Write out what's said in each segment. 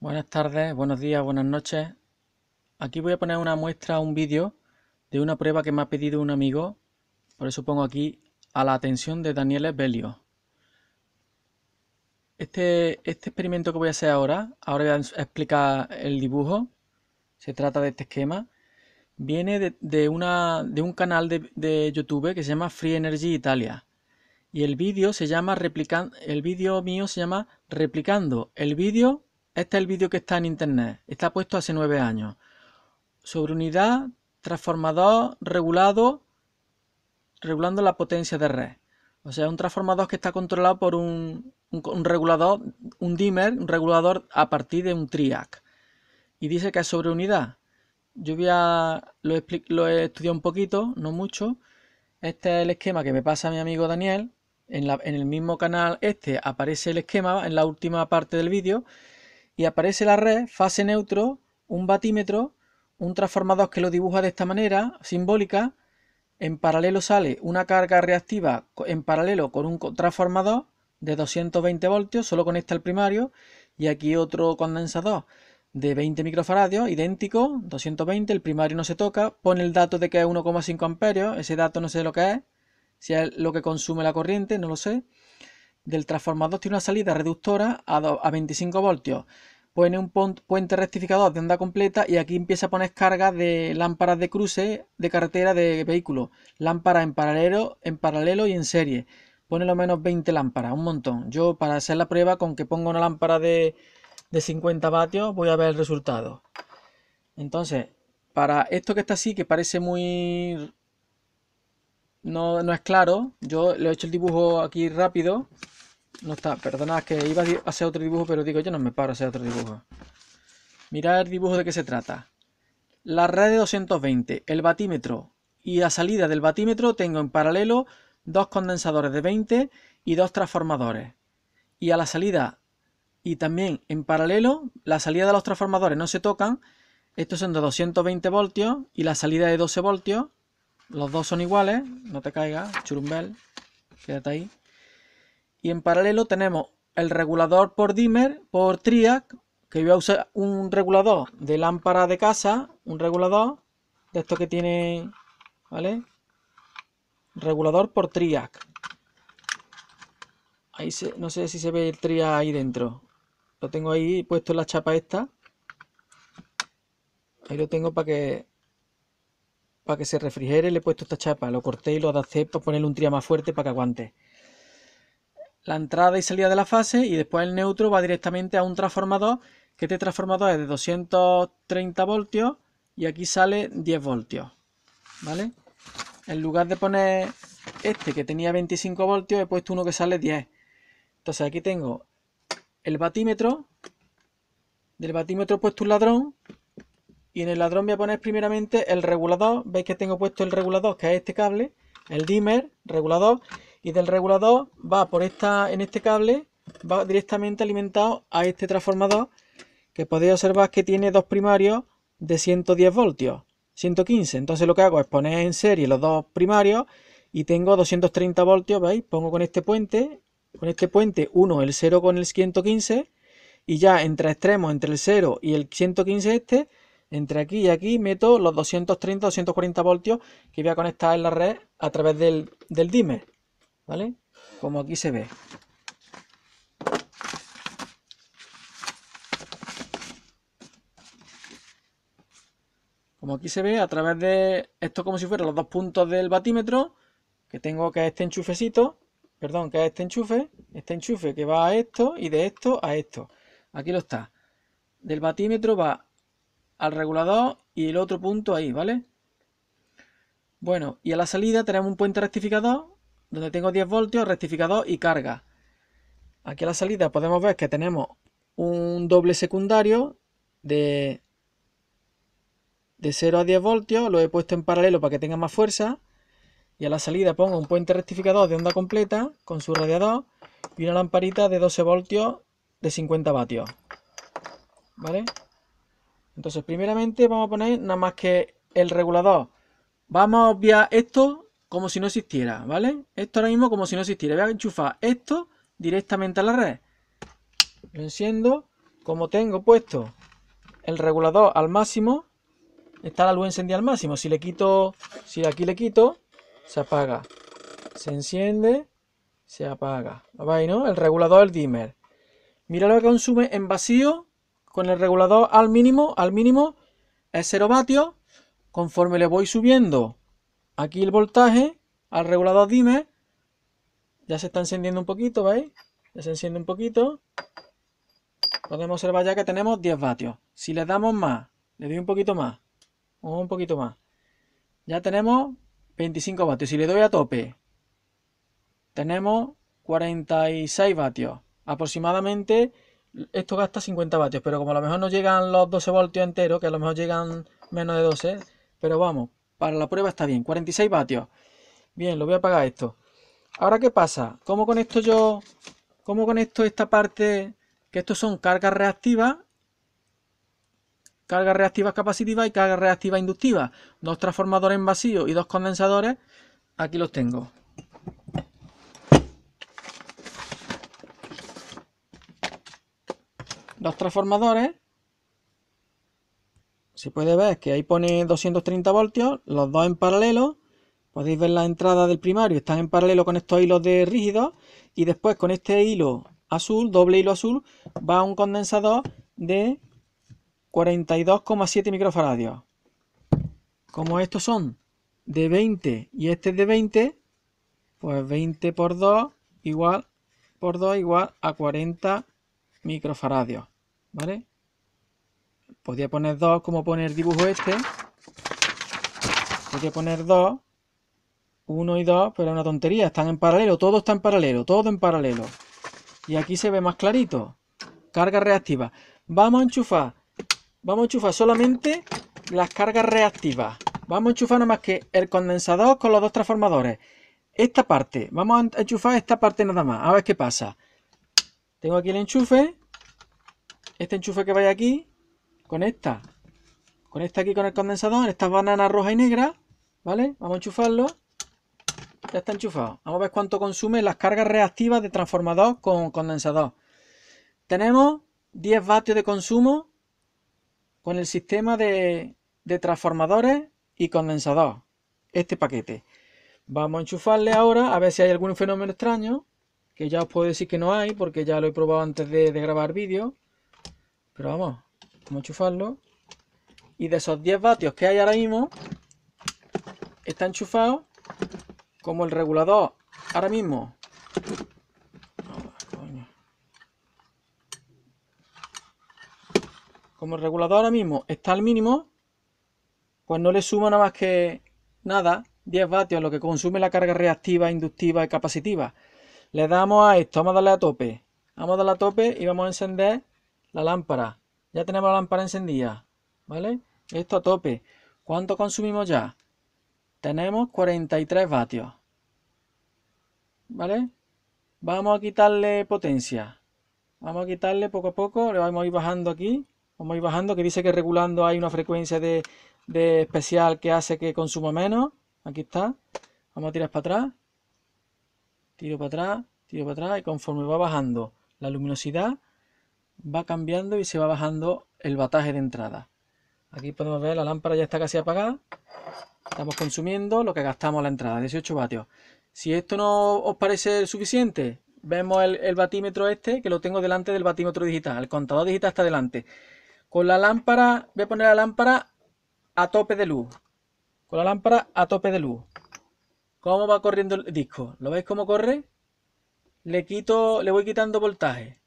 Buenas tardes, buenos días, buenas noches. Aquí voy a poner una muestra, un vídeo de una prueba que me ha pedido un amigo. Por eso pongo aquí a la atención de Daniel Belio. Este, este experimento que voy a hacer ahora, ahora voy a explicar el dibujo. Se trata de este esquema. Viene de, una, de un canal de, YouTube que se llama Free Energy Italia. Y el vídeo se llama replican, el vídeo mío se llama Replicando el vídeo este es el vídeo que está en internet. Está puesto hace nueve años. Sobre unidad, transformador regulado, regulando la potencia de red. O sea, un transformador que está controlado por un, regulador, un dimmer, un regulador a partir de un triac. Y dice que es sobre unidad. Yo voy lo, lo he estudiado un poquito, no mucho. Este es el esquema que me pasa mi amigo Daniel. En, en el mismo canal este aparece el esquema en la última parte del vídeo y aparece la red, fase neutro, un batímetro, un transformador que lo dibuja de esta manera, simbólica, en paralelo sale una carga reactiva en paralelo con un transformador de 220 voltios, solo conecta el primario, y aquí otro condensador de 20 microfaradios, idéntico, 220, el primario no se toca, pone el dato de que es 1,5 amperios, ese dato no sé lo que es, si es lo que consume la corriente, no lo sé. Del transformador tiene una salida reductora a, 25 voltios pone un puente rectificador de onda completa y aquí empieza a poner cargas de lámparas de cruce, de carretera, de vehículos, lámparas en paralelo, en paralelo y en serie. Pone lo menos 20 lámparas, un montón. Yo para hacer la prueba con que ponga una lámpara de, 50 vatios voy a ver el resultado. Entonces, para esto que está así, que parece muy... No, no es claro, yo le he hecho el dibujo aquí rápido no está, perdonad que iba a hacer otro dibujo, pero digo, yo no me paro a hacer otro dibujo. Mirad el dibujo de qué se trata. La red de 220, el batímetro y la salida del batímetro tengo en paralelo dos condensadores de 20 y dos transformadores. Y a la salida y también en paralelo la salida de los transformadores no se tocan. Estos son de 220 voltios y la salida de 12 voltios. Los dos son iguales, no te caiga, churumbel, quédate ahí y en paralelo tenemos el regulador por dimmer, por triac, que voy a usar un regulador de lámpara de casa, un regulador de esto que tiene, ¿vale? Regulador por triac. Ahí no sé si se ve el triac ahí dentro. Lo tengo ahí puesto en la chapa esta. Ahí lo tengo para que para que se refrigere. Le he puesto esta chapa. Lo corté y lo adapté para ponerle un triac más fuerte para que aguante la entrada y salida de la fase y después el neutro va directamente a un transformador que este transformador es de 230 voltios y aquí sale 10 voltios vale en lugar de poner este que tenía 25 voltios he puesto uno que sale 10 entonces aquí tengo el batímetro del batímetro he puesto un ladrón y en el ladrón voy a poner primeramente el regulador veis que tengo puesto el regulador que es este cable el dimmer regulador y del regulador va por esta en este cable va directamente alimentado a este transformador que podéis observar que tiene dos primarios de 110 voltios 115 entonces lo que hago es poner en serie los dos primarios y tengo 230 voltios veis pongo con este puente con este puente uno el 0 con el 115 y ya entre extremos entre el 0 y el 115 este entre aquí y aquí meto los 230 240 voltios que voy a conectar en la red a través del, del dimmer ¿Vale? Como aquí se ve. Como aquí se ve, a través de esto como si fueran los dos puntos del batímetro, que tengo que este enchufecito, perdón, que es este enchufe, este enchufe que va a esto y de esto a esto. Aquí lo está. Del batímetro va al regulador y el otro punto ahí, ¿vale? Bueno, y a la salida tenemos un puente rectificador donde tengo 10 voltios, rectificador y carga. Aquí a la salida podemos ver que tenemos un doble secundario de, de 0 a 10 voltios, lo he puesto en paralelo para que tenga más fuerza. Y a la salida pongo un puente rectificador de onda completa con su radiador y una lamparita de 12 voltios de 50 vatios. ¿Vale? Entonces, primeramente vamos a poner nada más que el regulador. Vamos a obviar esto como si no existiera, ¿vale? Esto ahora mismo como si no existiera. Voy a enchufar esto directamente a la red. Lo enciendo. Como tengo puesto el regulador al máximo, está la luz encendida al máximo. Si le quito, si aquí le quito, se apaga. Se enciende, se apaga. ¿Veis, no? El regulador, el dimmer. Mira lo que consume en vacío con el regulador al mínimo, al mínimo es 0 vatios. Conforme le voy subiendo aquí el voltaje al regulador dime ya se está encendiendo un poquito, ¿veis? Ya se enciende un poquito. Podemos observar ya que tenemos 10 vatios. Si le damos más, le doy un poquito más, un poquito más. Ya tenemos 25 vatios. Si le doy a tope, tenemos 46 vatios. Aproximadamente esto gasta 50 vatios, pero como a lo mejor no llegan los 12 voltios enteros, que a lo mejor llegan menos de 12, pero vamos, para la prueba está bien, 46 vatios. Bien, lo voy a apagar esto. Ahora, ¿qué pasa? ¿Cómo conecto yo? ¿Cómo conecto esta parte? Que estos son cargas reactivas. Cargas reactivas capacitivas y cargas reactivas inductivas. Dos transformadores en vacío y dos condensadores. Aquí los tengo. Dos transformadores se puede ver que ahí pone 230 voltios, los dos en paralelo, podéis ver la entrada del primario, están en paralelo con estos hilos de rígidos y después con este hilo azul, doble hilo azul, va a un condensador de 42,7 microfaradios. Como estos son de 20 y este es de 20, pues 20 por 2 igual por 2 igual a 40 microfaradios, ¿vale? Podía poner dos, como poner el dibujo este. Podía poner dos. Uno y dos, pero es una tontería. Están en paralelo. Todo está en paralelo. Todo en paralelo. Y aquí se ve más clarito. Carga reactiva. Vamos a enchufar. Vamos a enchufar solamente las cargas reactivas. Vamos a enchufar nada más que el condensador con los dos transformadores. Esta parte. Vamos a enchufar esta parte nada más. A ver qué pasa. Tengo aquí el enchufe. Este enchufe que vaya aquí con esta, con esta aquí con el condensador, estas bananas roja y negra. ¿Vale? Vamos a enchufarlo. Ya está enchufado. Vamos a ver cuánto consume las cargas reactivas de transformador con condensador. Tenemos 10 vatios de consumo con el sistema de, de transformadores y condensador. Este paquete. Vamos a enchufarle ahora a ver si hay algún fenómeno extraño. Que ya os puedo decir que no hay porque ya lo he probado antes de, de grabar vídeo. Pero vamos, Vamos a enchufarlo. Y de esos 10 vatios que hay ahora mismo, está enchufado como el regulador ahora mismo. Ah, como el regulador ahora mismo está al mínimo, pues no le suma nada más que nada, 10 vatios, lo que consume la carga reactiva, inductiva y capacitiva. Le damos a esto, vamos a darle a tope. Vamos a darle a tope y vamos a encender la lámpara. Ya tenemos la lámpara encendida, ¿vale? Esto a tope. ¿Cuánto consumimos ya? Tenemos 43 vatios, ¿vale? Vamos a quitarle potencia. Vamos a quitarle poco a poco, le vamos a ir bajando aquí. Vamos a ir bajando, que dice que regulando hay una frecuencia de, de especial que hace que consuma menos. Aquí está. Vamos a tirar para atrás. Tiro para atrás, tiro para atrás y conforme va bajando la luminosidad, va cambiando y se va bajando el bataje de entrada. Aquí podemos ver la lámpara ya está casi apagada. Estamos consumiendo lo que gastamos a la entrada, 18 vatios. Si esto no os parece suficiente, vemos el, batímetro este que lo tengo delante del batímetro digital. El contador digital está delante. Con la lámpara, voy a poner la lámpara a tope de luz. Con la lámpara a tope de luz. ¿Cómo va corriendo el disco? ¿Lo veis cómo corre? Le quito, le voy quitando voltaje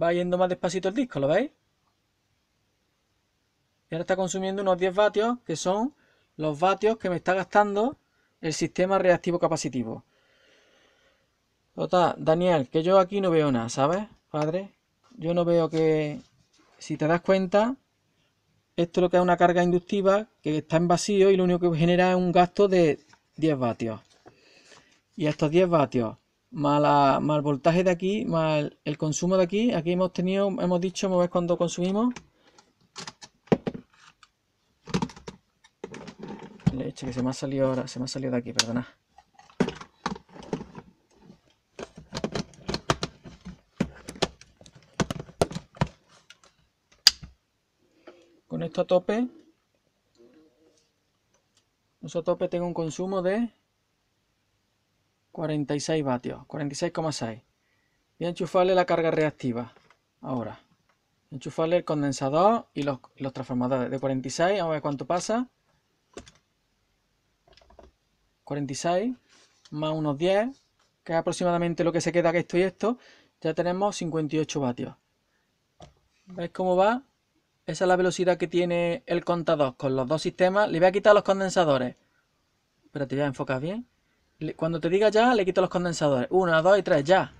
va yendo más despacito el disco, ¿lo veis? Y ahora está consumiendo unos 10 vatios, que son los vatios que me está gastando el sistema reactivo capacitivo. Daniel, que yo aquí no veo nada, ¿sabes, padre? Yo no veo que, si te das cuenta, esto lo que es una carga inductiva que está en vacío y lo único que genera es un gasto de 10 vatios. Y estos 10 vatios más, el voltaje de aquí, más el, consumo de aquí. Aquí hemos tenido, hemos dicho, me ves cuando consumimos. Leche, que se me ha salido ahora, se me ha salido de aquí, perdona. Con esto a tope. Eso a tope tengo un consumo de 46 vatios, 46,6. Voy a enchufarle la carga reactiva. Ahora. Enchufarle el condensador y los, transformadores. De 46, vamos a ver cuánto pasa. 46 más unos 10, que es aproximadamente lo que se queda que esto y esto. Ya tenemos 58 vatios. ¿Veis cómo va? Esa es la velocidad que tiene el contador con los dos sistemas. Le voy a quitar los condensadores. Pero te voy a enfocar bien. Cuando te diga ya, le quito los condensadores. 1, 2 y 3, ya.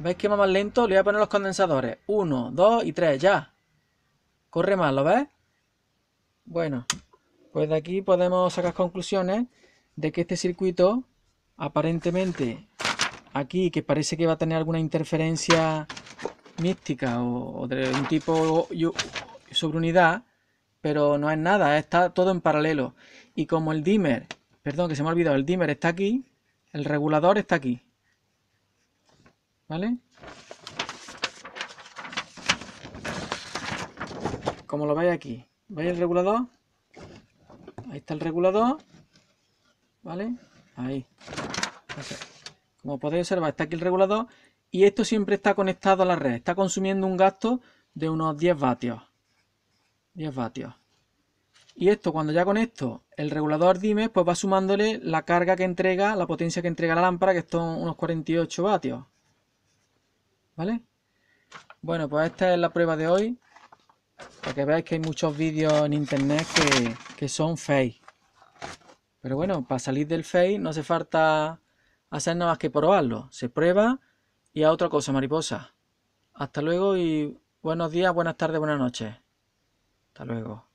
¿Veis que va más lento? Le voy a poner los condensadores. 1, 2 y 3, ya. Corre más, ¿lo ves? Bueno, pues de aquí podemos sacar conclusiones de que este circuito, aparentemente, aquí que parece que va a tener alguna interferencia mística o, de un tipo sobre unidad, pero no es nada, está todo en paralelo. Y como el dimmer Perdón, que se me ha olvidado. El dimmer está aquí. El regulador está aquí. ¿Vale? Como lo veis aquí. ¿Veis el regulador? Ahí está el regulador. ¿Vale? Ahí. como podéis observar, está aquí el regulador. Y esto siempre está conectado a la red. Está consumiendo un gasto de unos 10 vatios. 10 vatios. Y esto, cuando ya con esto el regulador DIME, pues va sumándole la carga que entrega, la potencia que entrega la lámpara, que son unos 48 vatios. ¿Vale? Bueno, pues esta es la prueba de hoy. Porque que veáis que hay muchos vídeos en internet que, que son fake. Pero bueno, para salir del fake no hace falta hacer nada más que probarlo. Se prueba y a otra cosa, mariposa. Hasta luego y buenos días, buenas tardes, buenas noches. Hasta luego.